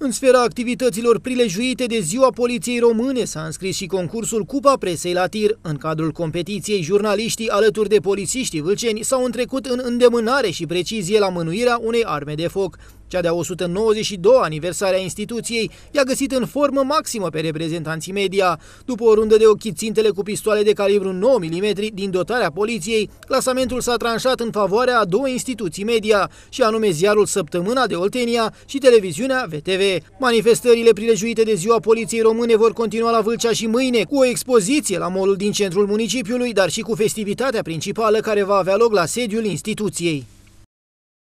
În sfera activităților prilejuite de Ziua Poliției Române s-a înscris și concursul Cupa Presei la tir. În cadrul competiției, jurnaliștii alături de polițiștii vâlceni s-au întrecut în îndemânare și precizie la mânuirea unei arme de foc. Cea de-a 192 aniversare a instituției i-a găsit în formă maximă pe reprezentanții media. După o rundă de ochițintele cu pistoale de calibru 9 mm din dotarea poliției, clasamentul s-a tranșat în favoarea a două instituții media, și anume ziarul Săptămâna de Oltenia și televiziunea VTV. Manifestările prilejuite de ziua poliției române vor continua la Vâlcea și mâine, cu o expoziție la molul din centrul municipiului, dar și cu festivitatea principală care va avea loc la sediul instituției.